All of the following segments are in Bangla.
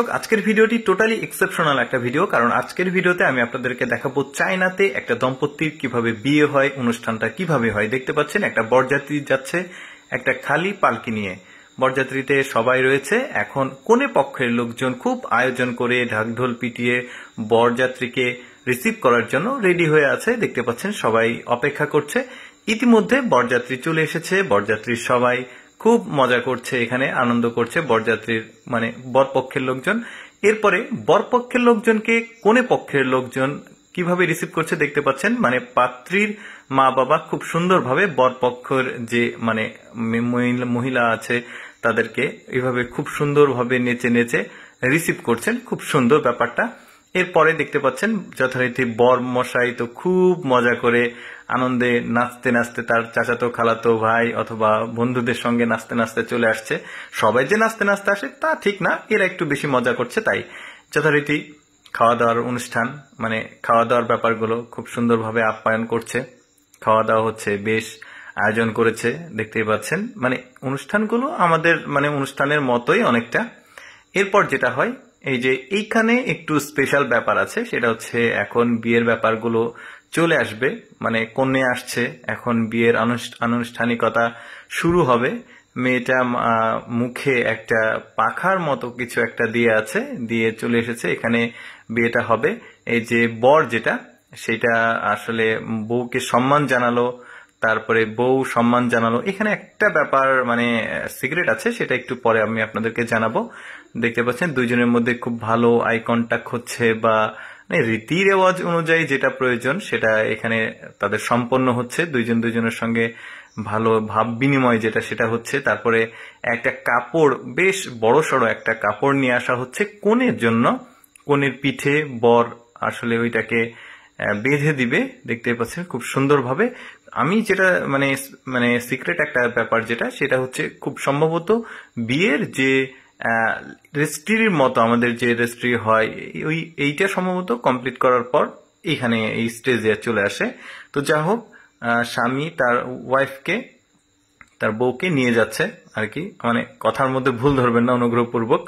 সো আজকের ভিডিওটি টোটালি এক্সেপশনাল একটা ভিডিও কারণ আজকের ভিডিওতে আমি আপনাদেরকে দেখাবো চায়নাতে একটা দম্পতির কিভাবে বিয়ে হয় অনুষ্ঠানটা কিভাবে হয় দেখতে পাচ্ছেন একটা বরযাত্রী যাচ্ছে একটা খালি পালকি নিয়ে বরযাত্রীতে সবাই রয়েছে এখন কোনে পক্ষের লোকজন খুব আয়োজন করে ঢাকঢোল পিটিয়ে বরযাত্রীকে রিসিভ করার জন্য রেডি হয়ে আছে দেখতে পাচ্ছেন সবাই অপেক্ষা করছে ইতিমধ্যে বরযাত্রী চলে এসেছে বরযাত্রীর সবাই খুব মজা করছে এখানে আনন্দ করছে বরযাত্রীর মানে বরপক্ষের লোকজন এরপরে বরপক্ষের লোকজনকে কোনে পক্ষের লোকজন কিভাবে রিসিভ করছে দেখতে পাচ্ছেন মানে পাত্রীর মা বাবা খুব সুন্দরভাবে বরপক্ষের যে মানে মহিলা আছে তাদেরকে এভাবে খুব সুন্দরভাবে নেচে নেচে রিসিভ করছেন খুব সুন্দর ব্যাপারটা এরপরে দেখতে পাচ্ছেন যথারীতি বর মশাই তো খুব মজা করে আনন্দে নাচতে নাচতে তার চাচাতো খালাতো ভাই অথবা বন্ধুদের সঙ্গে নাচতে নাচতে চলে আসছে সবাই যে নাচতে নাচতে আসে তা ঠিক না এরা একটু বেশি মজা করছে তাই যথারীতি খাওয়া দাওয়ার অনুষ্ঠান মানে খাওয়া দাওয়ার ব্যাপারগুলো খুব সুন্দরভাবে আপ্যায়ন করছে খাওয়া দাওয়া হচ্ছে বেশ আয়োজন করেছে দেখতেই পাচ্ছেন মানে অনুষ্ঠানগুলো আমাদের মানে অনুষ্ঠানের মতোই অনেকটা এরপর যেটা হয় এই যে এইখানে একটু স্পেশাল ব্যাপার আছে সেটা হচ্ছে এখন বিয়ের ব্যাপারগুলো চলে আসবে মানে কন্যা আসছে এখন বিয়ের আনুষ্ঠানিকতা শুরু হবে মেয়েটা মুখে একটা পাখার মতো কিছু একটা দিয়ে আছে দিয়ে চলে এসেছে এখানে বিয়েটা হবে এই যে বর যেটা সেটা আসলে বউকে সম্মান জানালো তারপরে বউ সম্মান জানানো এখানে একটা ব্যাপার মানে সিগারেট আছে সেটা একটু পরে আমি আপনাদেরকে জানাবো দেখতে পাচ্ছেন দুইজনের মধ্যে খুব ভালো আই কন্ট্যাক্ট হচ্ছে বা মানে, রীতি রেওয়াজ অনুযায়ী যেটা প্রয়োজন সেটা এখানে তাদের সম্পন্ন হচ্ছে দুইজন দুইজনের সঙ্গে ভালো ভাব বিনিময় যেটা সেটা হচ্ছে তারপরে একটা কাপড় বেশ বড় সড়ো একটা কাপড় নিয়ে আসা হচ্ছে কোনের জন্য কোনের পিঠে বর আসলে ওইটাকে বেঁধে দিবে দেখতে পাচ্ছেন খুব সুন্দরভাবে আমি যেটা মানে মানে সিক্রেট একটা ব্যাপার যেটা সেটা হচ্ছে খুব সম্ভবত বিয়ের যে রেজিস্ট্রির মতো আমাদের যে রেজিস্ট্রি হয় ওই এইটা সম্ভবত কমপ্লিট করার পর এখানে এই স্টেজে চলে আসে তো যা হোক স্বামী তার ওয়াইফকে তার বউকে নিয়ে যাচ্ছে আর কি মানে কথার মধ্যে ভুল ধরবেন না অনুগ্রহপূর্বক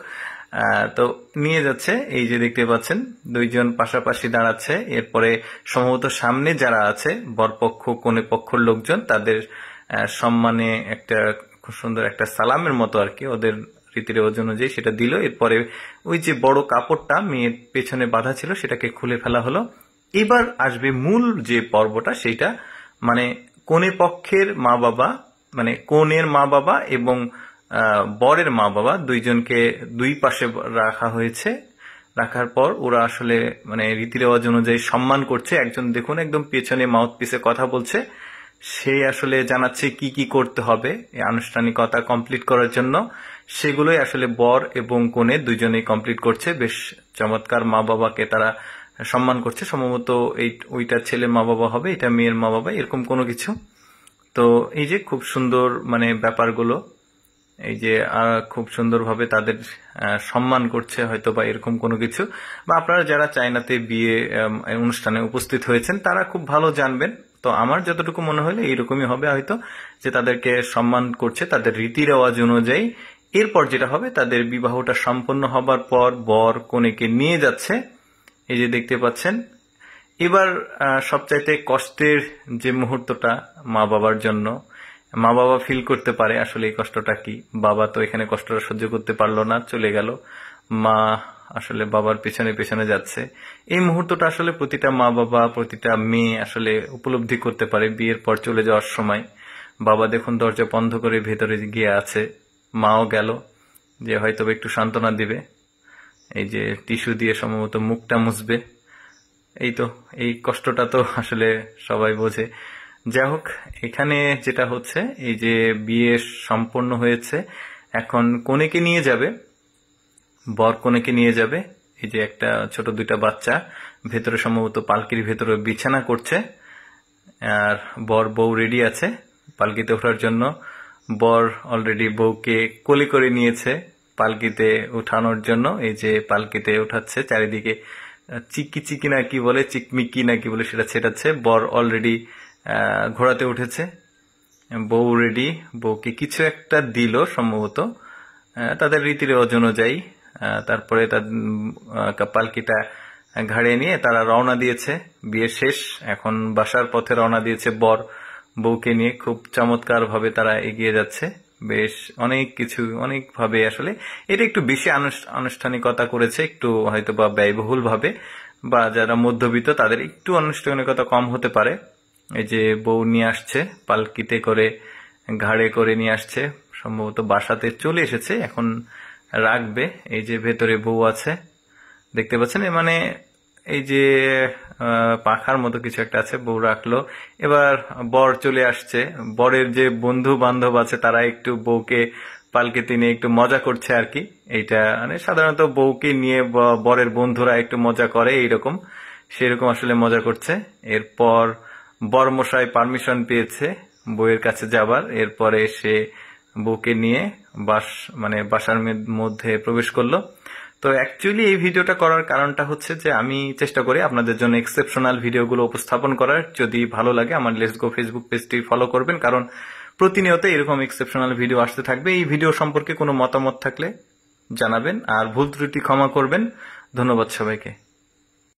তো নিয়ে যাচ্ছে এই যে দেখতে পাচ্ছেন দুইজন পাশাপাশি দাঁড়াচ্ছে এরপরে সম্ভবত সামনে যারা আছে বরপক্ষ কোনে পক্ষর লোকজন তাদের সম্মানে একটা খুব সুন্দর একটা সালামের মতো আর কি ওদের রীতি রেওয়াজ অনুযায়ী সেটা দিল এরপরে ওই যে বড় কাপড়টা মেয়ের পেছনে বাধা ছিল সেটাকে খুলে ফেলা হলো এবার আসবে মূল যে পর্বটা সেইটা মানে কোনে পক্ষের মা বাবা মানে কোনের মা বাবা এবং বরের মা বাবা দুইজনকে দুই পাশে রাখা হয়েছে রাখার পর ওরা আসলে মানে রীতি রেওয়াজ অনুযায়ী সম্মান করছে একজন দেখুন একদম পেছনে মাউথ পিসে কথা বলছে সে আসলে জানাচ্ছে কি কি করতে হবে এই আনুষ্ঠানিকতা কমপ্লিট করার জন্য সেগুলোই আসলে বর এবং কনে দুজনেই কমপ্লিট করছে বেশ চমৎকার মা বাবাকে তারা সম্মান করছে সম্ভবত এই ওইটা ছেলে মা বাবা হবে এটা মেয়ের মা বাবা এরকম কোনো কিছু তো এই যে খুব সুন্দর মানে ব্যাপারগুলো এই যে খুব সুন্দরভাবে তাদের সম্মান করছে হয়তো বা এরকম কোনো কিছু বা আপনারা যারা চায়নাতে বিয়ে অনুষ্ঠানে উপস্থিত হয়েছেন তারা খুব ভালো জানবেন তো আমার যতটুকু মনে হলে এইরকমই হবে হয়তো যে তাদেরকে সম্মান করছে তাদের রীতি রেওয়াজ অনুযায়ী এরপর যেটা হবে তাদের বিবাহটা সম্পন্ন হবার পর বর কনেকে নিয়ে যাচ্ছে এই যে দেখতে পাচ্ছেন এবার সবচাইতে কষ্টের যে মুহূর্তটা মা বাবার জন্য মা বাবা ফিল করতে পারে আসলে এই কষ্টটা কি বাবা তো এখানে কষ্টটা সহ্য করতে পারলো না চলে গেল মা আসলে বাবার পেছনে পেছনে যাচ্ছে এই মুহূর্তটা আসলে প্রতিটা মা বাবা প্রতিটা মেয়ে আসলে উপলব্ধি করতে পারে বিয়ের পর চলে যাওয়ার সময় বাবা দেখুন দরজা বন্ধ করে ভেতরে গিয়ে আছে মাও গেল যে হয়তো একটু সান্ত্বনা দিবে এই যে টিস্যু দিয়ে সম্ভবত মুখটা মুছবে এই তো এই কষ্টটা তো আসলে সবাই বোঝে যাই হোক এখানে যেটা হচ্ছে এই যে বিয়ে সম্পন্ন হয়েছে এখন কোনেকে নিয়ে যাবে বর কোনেকে নিয়ে যাবে এই যে একটা ছোট দুইটা বাচ্চা ভেতরে সম্ভবত পালকির ভেতরে বিছানা করছে আর বর বউ রেডি আছে পালকিতে ওঠার জন্য বর অলরেডি বউকে কোলে করে নিয়েছে পালকিতে উঠানোর জন্য এই যে পালকিতে উঠাচ্ছে চারিদিকে চিকি চিকি না কি বলে চিকমিকি না কি বলে সেটা ছেটাচ্ছে বর অলরেডি ঘোড়াতে উঠেছে বউ রেডি বউকে কিছু একটা দিল সম্ভবত তাদের রীতি রেওয়াজ অনুযায়ী তারপরে তার পালকিটা ঘাড়ে নিয়ে তারা রওনা দিয়েছে বিয়ে শেষ এখন বাসার পথে রওনা দিয়েছে বর বউকে নিয়ে খুব চমৎকারভাবে তারা এগিয়ে যাচ্ছে বেশ অনেক কিছু অনেকভাবে আসলে এটা একটু বেশি আনুষ্ঠানিকতা করেছে একটু হয়তো বা ব্যয়বহুলভাবে বা যারা মধ্যবিত্ত তাদের একটু আনুষ্ঠানিকতা কম হতে পারে এই যে বউ নিয়ে আসছে পালকিতে করে ঘাড়ে করে নিয়ে আসছে সম্ভবত বাসাতে চলে এসেছে এখন রাখবে এই যে ভেতরে বউ আছে দেখতে পাচ্ছেন মানে এই যে পাখার মতো কিছু একটা আছে বউ রাখলো এবার বর চলে আসছে বরের যে বন্ধু বান্ধব আছে তারা একটু বউকে পালকে তিনি একটু মজা করছে আর কি এইটা মানে সাধারণত বউকে নিয়ে বরের বন্ধুরা একটু মজা করে এইরকম সেরকম আসলে মজা করছে এরপর বর্মশাই পারমিশন পেয়েছে বউয়ের কাছে যাবার এরপরে সে বউকে নিয়ে বাস মানে বাসার মধ্যে প্রবেশ করলো তো অ্যাকচুয়ালি এই ভিডিওটা করার কারণটা হচ্ছে যে আমি চেষ্টা করি আপনাদের জন্য এক্সেপশনাল ভিডিওগুলো উপস্থাপন করার যদি ভালো লাগে আমার লেস গো ফেসবুক পেজটি ফলো করবেন কারণ প্রতিনিয়ত এরকম এক্সেপশনাল ভিডিও আসতে থাকবে এই ভিডিও সম্পর্কে কোনো মতামত থাকলে জানাবেন আর ভুল ত্রুটি ক্ষমা করবেন ধন্যবাদ সবাইকে